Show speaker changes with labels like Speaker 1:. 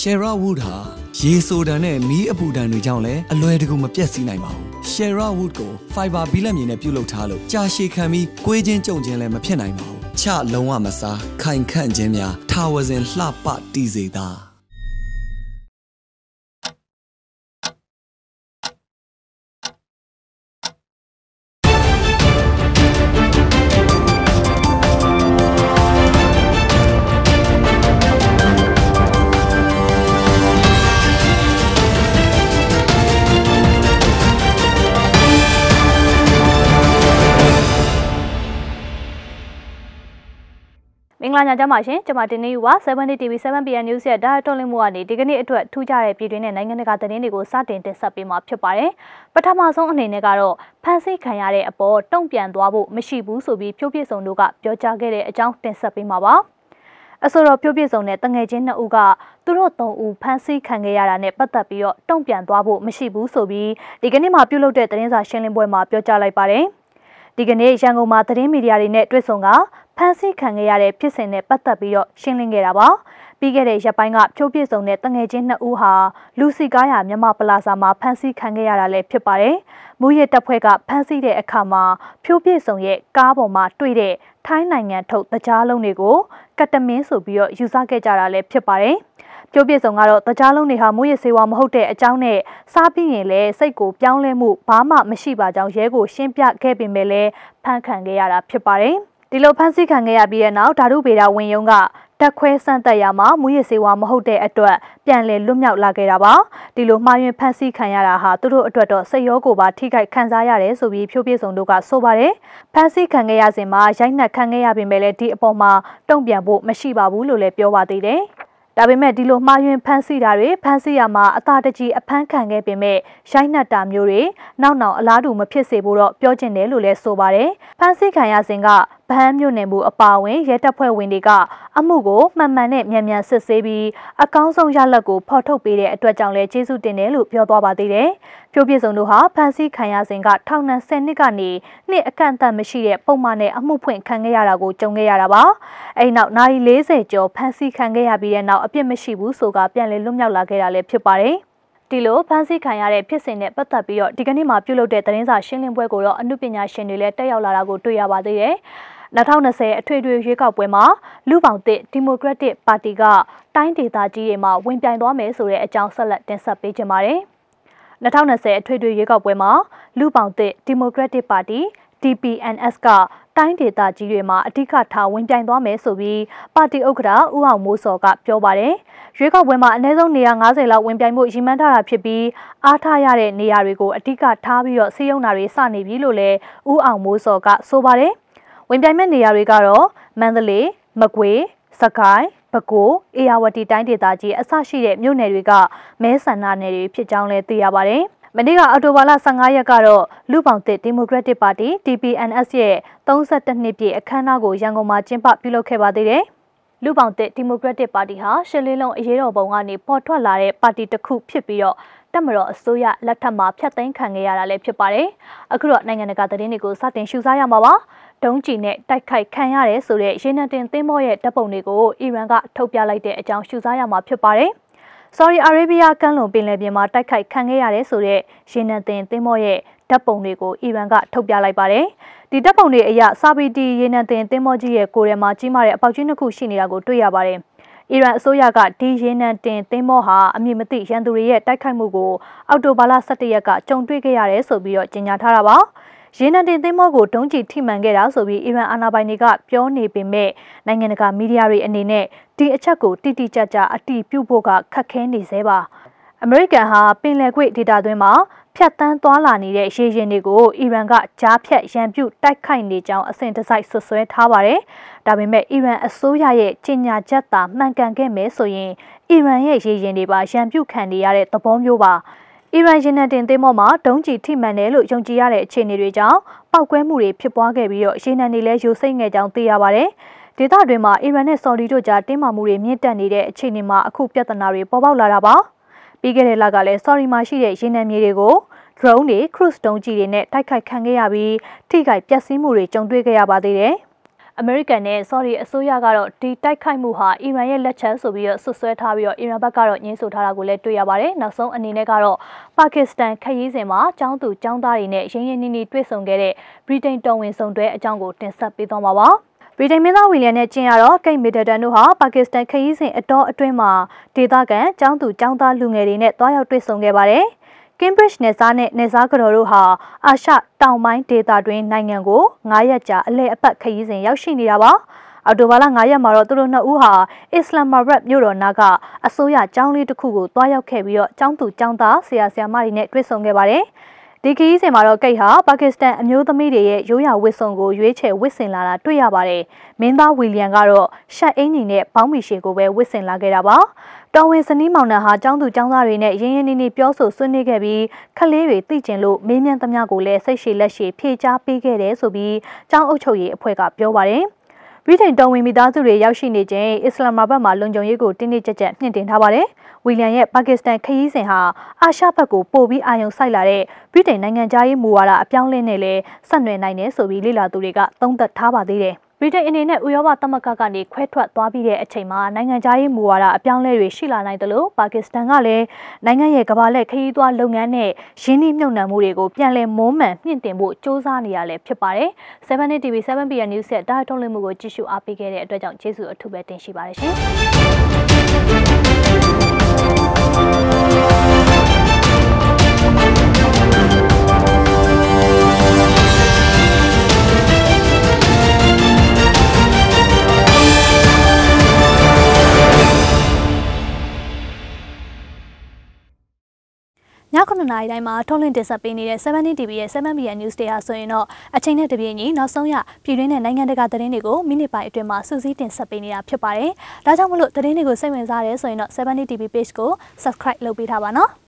Speaker 1: ရှယ်ရာဝုဒ်ဟာရေဆိုတံနဲ့မီးအပူတံတွေကြောင့်လည်းအလွယ်တကူမပြတ်စီးနိုင်ပါဘူးရှယ်ရာဝုဒ်ကိုဖိုင်ဘာဘီလက်မြေနဲ့ပြုလုပ်ထားလို့ကြာရှည်ခံပြီးကွေးချင်းကြုံချင်းလည်းမဖြစ်နိုင်ပါဘူးချလုံးဝမစားခိုင်ခန့်ခြင်းများထာဝစဉ်လှပတည်စေတာမင်္ဂလာညချမ်းပါရှင်ကျွန်မတင်နေယူပါ7 TV 7 PN News ရဲ့ဒါရတော်လင်းမှုကနေဒီကနေ့အတွက်ထူးခြားတဲ့ပြည်တွင်းနဲ့နိုင်ငံတကာသတင်းတွေကိုစတင်တင်ဆက်ပေးမှာဖြစ်ပါတယ်ပထမဆုံးအနေနဲ့ကတော့ဖန်ဆီးခံရတဲ့အပေါ်တုံ့ပြန်သွားဖို့မရှိဘူးဆိုပြီးဖြိုးပြစ်ဆောင်တို့ကပြောကြားခဲ့တဲ့အကြောင်းတင်ဆက်ပေးမှာပါအဆိုတော်ပြုပြည့်စုံတဲ့တငယ်ချင်းနှစ်ဦးကသူတို့သုံးဦးဖမ်းဆီးခံခဲ့ရတာနဲ့ပတ်သက်ပြီးတော့တုံ့ပြန်သွားဖို့မရှိဘူးဆိုပြီးဒီကနေ့မှပြုလုပ်တဲ့သတင်းစာရှင်းလင်းပွဲမှာပြောကြားလိုက်ပါတယ်။ဒီကနေ့ရန်ကုန်မှာသတင်းမီဒီယာတွေနဲ့တွေ့ဆုံကဖမ်းဆီးခံခဲ့ရတဲ့ဖြစ်စဉ်နဲ့ပတ်သက်ပြီးတော့ရှင်းလင်းခဲ့တာပါ။ပြီးခဲ့တဲ့ရက်ပိုင်းကဖြိုးပြစ်ဆောင်တဲ့တငယ်ချင်းနှစ်ဦးဟာလူစီကားရမြမပလာဇာမှာဖမ်းဆီးခံခဲ့ရတာလည်းဖြစ်ပါတယ်။မူရတပ်ဖွဲ့ကဖမ်းဆီးတဲ့အခါမှာဖြိုးပြစ်ဆောင်ရဲ့ကားပေါ်မှာတွေ့တဲ့ထိုင်းနိုင်ငံထုတ်သကြားလုံးတွေကိုကတမင်းဆိုပြီးတော့ယူဆခဲ့ကြတာလည်းဖြစ်ပါတယ်။ပြောပြဆောင်ကတော့သကြားလုံးတွေဟာမူရစေဝါမဟုတ်တဲ့အကြောင်းနဲ့စားပြီးရင်လည်းစိတ်ကိုပြောင်းလဲမှုဘာမှမရှိပါကြောင်းရဲကိုရှင်းပြခဲ့ပေမဲ့လည်းဖန်ခံခဲ့ရတာဖြစ်ပါတယ်။ဒီလိုဖမ်းဆီးခံခဲ့ရပြီးတဲ့နောက်ဓာတုဗေဒဝင်ယုံကတက်ခွဲဆန့်သက်ရမှာမူရစ်စေဝါမဟုတ်တဲ့အတွက်ပြန်လည်လွတ်မြောက်လာခဲ့တာပါဒီလိုမှားယွင်းဖန်ဆီးခံရတာဟာသူတို့အတွက်တော့စိတ်ရောကိုယ်ပါထိခိုက်ခံစားရတယ်ဆိုပြီးဖြိုးပြဆောင်တို့ကဆိုပါတယ်ဖန်ဆီးခံခဲ့ရစဉ်မှာရိုက်နှက်ခံခဲ့ရပေမဲ့လည်းဒီအပေါ်မှာတုံ့ပြန်ဖို့မရှိပါဘူးလို့လည်းပြောပါသေးတယ်ဒါပေမဲ့ဒီလိုမှားယွင်းဖမ်းဆီးတာတွေဖမ်းဆီးရမှာအသာတကြီးအဖမ်းခံခဲ့ပေမဲ့ရိုက်နှက်တာမျိုးတွေနောက်နောက်အလားတူမဖြစ်စေဖို့တော့ပြောချင်တယ်လို့လည်းဆိုပါတယ်။ဖမ်းဆီးခံရစဉ်ကဗဟန်းမြို့နယ်မှုအပါအဝင်ရဲတပ်ဖွဲ့ဝင်တွေကအမှုကိုမှန်မှန်နဲ့မြန်မြန်စစ်ဆေးပြီးအကောင်းဆုံးရလဒ်ကိုဖော်ထုတ်ပေးတဲ့အတွက်ကြောင့်လည်းကျေးဇူးတင်တယ်လို့ပြောသွားပါသေးတယ်။ဖြိုးပြေဆောင်တို့ဟာဖန်စီခံရစဉ်ကထောင်နှံ10နှစ်ကနေနှစ်အကန့်အသတ်မရှိတဲ့ပုံမှန်နဲ့အမှုဖွင့်ခံခဲ့ရတာကိုကြုံခဲ့ရတာပါ။အဲဒီနောက်နာရီ40ကျော်ဖန်စီခံခဲ့ရပြီးတဲ့နောက်အပြစ်မရှိဘူးဆိုကပြန်လည်လွတ်မြောက်လာခဲ့တာလည်းဖြစ်ပါတယ်။ဒီလိုဖန်ဆီးခံရတဲ့ဖြစ်စဉ်နဲ့ပတ်သက်ပြီးတော့ဒီကနေ့မှာပြုလုပ်တဲ့သတင်းစာရှင်းလင်းပွဲကိုတော့အမှုပညာရှင်တွေလည်းတက်ရောက်လာတာကိုတွေ့ရပါသေးတယ်။2020အထွေထွေရွေးကောက်ပွဲမှာလူပေါင်းသစ်ဒီမိုကရက်တစ်ပါတီကတိုင်းဒေသကြီးတွေမှာဝင်ပြိုင်သွားမယ်ဆိုတဲ့အကြောင်းဆက်လက်တင်ဆက်ပေးကြပါမယ်။2020အထွေထွေရွေးကောက်ပွဲမှာလူပေါင်းသစ်ဒီမိုကရက်တစ်ပါတီ DPNS ကတိုင်းဒေသကြီးတွေမှာအဓိကထားဝင်ပြိုင်သွားမယ်ဆိုပြီးပါတီဥက္ကဋ္ဌဦးအောင်မိုးစောကပြောပါတယ်။ရွေးကောက်ပွဲမှာအနည်းဆုံးနေရာ90လောက်ဝင်ပြိုင်ဖို့ရည်မှန်းထားတာဖြစ်ပြီးအားထားရတဲ့နေရာတွေကိုအဓိကထားပြီးတော့စီယုံနာတွေစနေပြီလို့လည်းဦးအောင်မိုးစောကဆိုပါတယ်။ဝင်ပြိုင်မဲ့နေရာတွေကတော့မန္တလေးမကွေးစကိုင်းပဲခူးအေရဝတီတိုင်းဒေသကြီးအစရှိတဲ့မြို့နယ်တွေကမဲဆန္ဒနယ်တွေဖြစ်ကြောင်းလည်းသိရပါတယ်မနေ့ကအော်တိုဘာလ15ရက်ကတော့လူပောင်သစ်ဒီမိုကရက်တစ်ပါတီ DPNS ရဲ့32နှစ်ပြည့်အခမ်းအနားကိုရန်ကုန်မှာကျင်းပပြုလုပ်ခဲ့ပါသေးတယ်။လူပောင်သစ်ဒီမိုကရက်တစ်ပါတီဟာရှစ်လေးလုံးအရေးတော်ပုံကနေပေါ်ထွက်လာတဲ့ပါတီတစ်ခုဖြစ်ပြီးတော့တက်မတော်အစိုးရလက်ထက်မှာဖျက်သိမ်းခံခဲ့ရတာလည်းဖြစ်ပါတယ်။အခုတော့နိုင်ငံတကာသတင်းတွေကိုစတင်ရှုစားရမှာပါ။ဒုံးကျည်နဲ့တိုက်ခိုက်ခံရတယ်ဆိုတဲ့ရေနံတင်သင်းမောရဲ့တပ်ပုံတွေကိုအီရန်ကထုတ်ပြလိုက်တဲ့အကြောင်းရှုစားရမှာဖြစ်ပါတယ်။ Saudi Arabia ကမ်းလွန်ပင်လယ်ပြင်မှာတိုက်ခိုက်ခံခဲ့ရတယ်ဆိုတဲ့ရေနံတင်သင်းမောရဲ့တပ်ပုံတွေကိုအီရန်ကထုတ်ပြလိုက်ပါတယ်။ဒီတပ်ပုံတွေအရဆာဘီတီရေနံတင်သင်းမောကြီးရဲ့ကိုယ်ထဲမှာကြီးမားတဲ့အပေါက်ကြီးတစ်ခုရှိနေတာကိုတွေ့ရပါတယ်။အီရန်အစိုးရကဒီရေနံတင်သင်းမောဟာအမည်မသိရန်သူတွေရဲ့တိုက်ခိုက်မှုကိုအောက်တိုဘာလ17ရက်ကကြုံတွေ့ခဲ့ရတယ်ဆိုပြီးတော့ကြေညာထားတာပါ။ရေနံတင်သင်းမောကိုဒုံးကျည်ထိမှန်ခဲ့တာဆိုပြီးအီရန်အာဏာပိုင်တွေကပြောနေပေမဲ့နိုင်ငံတကာမီဒီယာတွေအနေနဲ့ဒီအချက်ကိုတိတိကျကျအတိပြုဖို့ကခက်ခဲနေသေးပါအမေရိကန်ဟာပင်လယ်ကွေ့ဒေတာတွင်းမှာဖြတ်တန်းသွားလာနေတဲ့ရေရင်တွေကိုအီရန်ကကြားဖြတ်ရန်ပြုတိုက်ခိုက်နေကြောင်းအစဉ်တစိုက်ဆွဆွဲထားပါတယ်။ဒါပေမဲ့အီရန်အစိုးရရဲ့ကြေညာချက်သာမှန်ကန်ခဲ့မယ်ဆိုရင်အီရန်ရဲ့ရေရင်တွေပါရန်ပြုခံနေရတဲ့သဘောမျိုးပါ။အီရန်ရင်းနှံတင်သင်းပေါ်မှာဒုံးကျည်ထိမှန်တယ်လို့ယုံကြည်ရတဲ့အခြေအနေတွေကြောင့်ပောက်ကွဲမှုတွေဖြစ်ပွားခဲ့ပြီးတော့ရင်းနှံတွေလည်းယိုစိမ့်ငယ်ကြောင်းသိရပါဗျ။ဒေသတွင်းမှာအီရန်နဲ့ဆော်ဒီတို့ကြားတင်းမာမှုတွေမြင့်တက်နေတဲ့အခြေအနေမှာအခုပြဿနာတွေပေါ်ပေါက်လာတာပါ။ပြီးခဲ့တဲ့လကလည်းဆော်ဒီမှာရှိတဲ့ရင်းနှံမြေတွေကို drone တွေ cruise ဒုံးကျည်တွေနဲ့တိုက်ခိုက်ခံခဲ့ရပြီးထိခိုက်ပျက်စီးမှုတွေကြုံတွေ့ခဲ့ရပါသေးတယ်။အမေရိကန်နဲ့ဆော်ဒီအစိုးရကတော့ဒီတိုက်ခိုက်မှုဟာအီရန်ရဲ့လက်ချက်ဆိုပြီးတော့ဆွဆွဲထားပြီးတော့အီရန်ဘက်ကတော့ညှင်းဆိုထားတာကိုလည်းတွေ့ရပါတယ်။နောက်ဆုံးအနေနဲ့ကတော့ပါကစ္စတန်ခရီးစဉ်မှာចောင်းသူចောင်းသားတွေနဲ့ရင်းရင်းနှီးနှီးတွေ့ဆုံခဲ့တဲ့ဗြိတိန်တော်ဝင်စုံတွဲအကြောင်းကိုတင်ဆက်ပေးသွားမှာပါ။ဗြိတိန်မင်းသားဝီလျံနဲ့ကျင်းရတော့ကိတ်မီဒတန်တို့ဟာပါကစ္စတန်ခရီးစဉ်အတော်အတွင်းမှာဒေသခံចောင်းသူចောင်းသားလူငယ်တွေနဲ့တွားရောက်တွေ့ဆုံခဲ့ပါတယ်။ Cambridge နယ်စားနဲ့နယ်စားကတော်တို့ဟာအာရှတောင်ပိုင်းဒေသတွင်းနိုင်ငံကို9ရက်ကြာအလဲအပတ်ခရီးစဉ်ရောက်ရှိနေတာပါ။အော်တိုဘာလ9ရက်မှာတော့သူတို့နှစ်ဦးဟာအစ္စလာမ်မာဘတ်မြို့တော်နာကအစိုးရကျောင်းလေးတစ်ခုကိုတွားရောက်ခဲ့ပြီးတော့ကျောင်းသူကျောင်းသားဆရာဆရာမတွေနဲ့တွေ့ဆုံခဲ့ပါတယ်။ဒီခရီးစဉ်မှာတော့ကိတ်ဟာပါကစ္စတန်အမျိုးသမီးတွေရဲ့ရိုးရာဝတ်စုံကိုရွေးချယ်ဝတ်ဆင်လာတာတွေ့ရပါတယ်။မင်းသားဝီလီယံကတော့ရှက်အင်ဂျင်နဲ့ဘောင်းမီရှေကိုပဲဝတ်ဆင်လာခဲ့တာပါ။တော်ဝင်စနီးမောင်နှံဟာចောင်းသူចောင်းသားတွေနဲ့ရင်းရင်းနှီးနှီးပြောဆိုဆွေးနွေးခဲ့ပြီးခလေးတွေသိကျင်လို့မေးမြန်းသမျှကိုလည်းစိတ်ရှိလက်ရှိဖြေကြားပေးခဲ့တယ်ဆိုပြီးចောင်းအုပ်ချုပ်ရေးအဖွဲ့ကပြောပါတယ်။ဗြိတိန်တော်ဝင်မိသားစုတွေရောက်ရှိနေချိန်အစ္စလာမာဘတ်မှာလုံခြုံရေးကိုတင်းတင်းကြပ်ကြပ်မြင့်တင်ထားပါတယ်။ဝီလျံရဲ့ပါကစ္စတန်ခရီးစဉ်ဟာအာရှဘက်ကိုပို့ပြီးအာရုံစိုက်လာတဲ့ဗြိတိန်နိုင်ငံသားရေးမူဝါဒအပြောင်းလဲနဲ့လဲဆက်နွယ်နိုင်တယ်ဆိုပြီးလေ့လာသူတွေကသုံးသပ်ထားပါသေးတယ်။ဗြိတိန်အနေနဲ့ဥရောပသမဂ္ဂကနေခွဲထွက်သွားပြီးတဲ့အချိန်မှာနိုင်ငံသားရေးမူဝါဒအပြောင်းအလဲတွေရှိလာနိုင်တယ်လို့ပါကစ္စတန်ကလည်းနိုင်ငံရဲ့ကမ္ဘာလက်ခရီးသွားလုပ်ငန်းနဲ့ရင်းနှီးမြှုပ်နှံမှုတွေကိုပြန်လည်မုန်းမှန်မြင့်တင်ဖို့စ조사နေရလဲဖြစ်ပါတယ်။ 7TV 7PM News ရဲ့တာထုတ်လွှင့်မှုကိုကြည့်ရှုအားပေးခဲ့တဲ့အတွက်ကြောင့်ကျေးဇူးအထူးပဲတင်ရှိပါတယ်ရှင်။12နာရီတိုင်းမှာထုတ်လွှင့်တင်ဆက်ပေးနေတဲ့7 TV ရဲ့7 PM News တွေဟာဆိုရင်တော့အချိန်နဲ့တပြေးညီနောက်ဆုံးရပြည်တွင်းနဲ့နိုင်ငံတကာသတင်းတွေကိုမိနစ်ပိုင်းအတွင်းမှာစူးစီးတင်ဆက်ပေးနေတာဖြစ်ပါတယ်။ဒါကြောင့်မလို့သတင်းတွေကိုစိတ်ဝင်စားတယ်ဆိုရင်တော့7 TV page ကို subscribe လုပ်ပေးထားပါနော်။